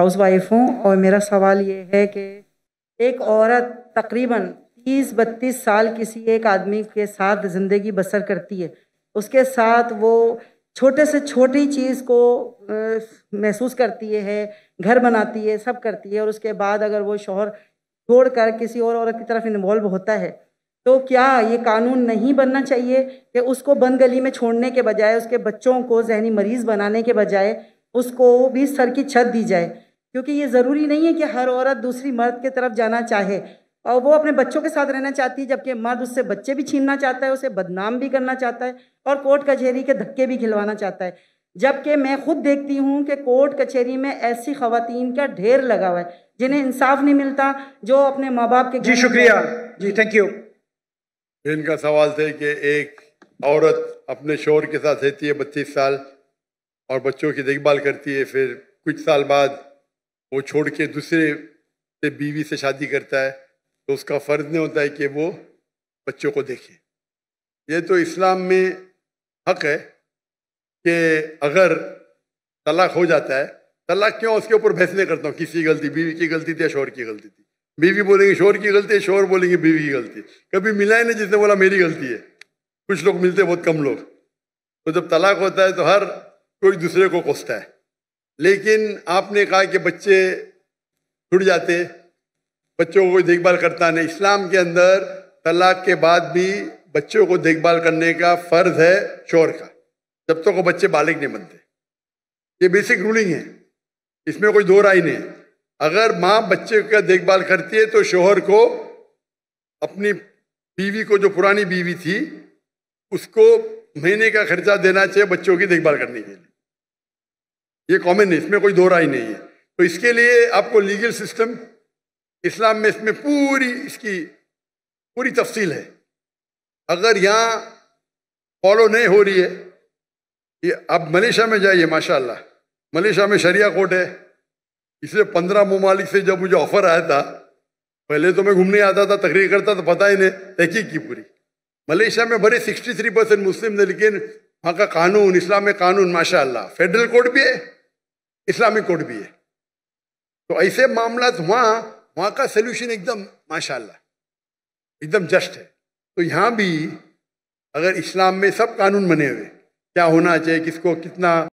house wife हूँ और मेरा सवाल ये है कि एक औरत तकरीबन तीस बत्तीस साल किसी एक आदमी के साथ ज़िंदगी बसर करती है उसके साथ वो छोटे से छोटी चीज़ को महसूस करती है घर बनाती है सब करती है और उसके बाद अगर वो शोहर छोड़ कर किसी और औरत की तरफ इन्वॉल्व होता है तो क्या ये कानून नहीं बनना चाहिए कि उसको बंद गली में छोड़ने के बजाय उसके बच्चों को जहनी मरीज़ बनाने के बजाय उसको भी सर की छत दी जाए क्योंकि ये ज़रूरी नहीं है कि हर औरत दूसरी मर्द के तरफ जाना चाहे और वो अपने बच्चों के साथ रहना चाहती है जबकि मर्द उससे बच्चे भी छीनना चाहता है उसे बदनाम भी करना चाहता है और कोर्ट कचहरी के धक्के भी खिलवाना चाहता है जबकि मैं खुद देखती हूँ कि कोर्ट कचहरी में ऐसी खातन का ढेर लगा हुआ है जिन्हें इंसाफ नहीं मिलता जो अपने माँ बाप के जी शुक्रिया जी थैंक यू इनका सवाल थे कि एक औरत अपने शोर के साथ रहती है बत्तीस साल और बच्चों की देखभाल करती है फिर कुछ साल बाद वो छोड़ के दूसरे से बीवी से शादी करता है तो उसका फ़र्ज नहीं होता है कि वो बच्चों को देखे ये तो इस्लाम में हक है कि अगर तलाक हो जाता है तलाक क्यों उसके ऊपर बहस नहीं करता हूँ किसी गलती बीवी की गलती थी या शोर की गलती थी बीवी बोलेंगे शोर की गलती है शोर बोलेंगे बीवी की गलती कभी मिला ही नहीं जिसने बोला मेरी गलती है कुछ लोग मिलते बहुत कम लोग तो जब तलाक होता है तो हर कोई दूसरे को कोसता है लेकिन आपने कहा कि बच्चे छुट जाते बच्चों को देखभाल करता नहीं इस्लाम के अंदर तलाक के बाद भी बच्चों को देखभाल करने का फ़र्ज है शोर का जब तक तो वो बच्चे बालिग नहीं बनते ये बेसिक रूलिंग है इसमें कोई दो राय नहीं है अगर माँ बच्चे का देखभाल करती है तो शोहर को अपनी बीवी को जो पुरानी बीवी थी उसको महीने का खर्चा देना चाहिए बच्चों की देखभाल करने के लिए ये कॉमन है इसमें कोई दो राय नहीं है तो इसके लिए आपको लीगल सिस्टम इस्लाम में इसमें पूरी इसकी पूरी तफसील है अगर यहाँ फॉलो नहीं हो रही है ये आप मलेशिया में जाइए माशाल्लाह मलेशिया में शरिया कोर्ट है इसलिए पंद्रह ममालिक से जब मुझे ऑफर आया था पहले तो मैं घूमने आता था तकरीर करता था पता ही नहीं तहकीक की पूरी मलेशिया में भरे 63 परसेंट मुस्लिम थे लेकिन वहाँ का कानून इस्लाम में कानून माशाल्लाह फेडरल कोर्ट भी है इस्लामिक कोर्ट भी है तो ऐसे मामला वहाँ वहाँ का सोल्यूशन एकदम माशाल्लाह एकदम जस्ट है तो यहाँ भी अगर इस्लाम में सब कानून बने हुए क्या होना चाहिए किसको कितना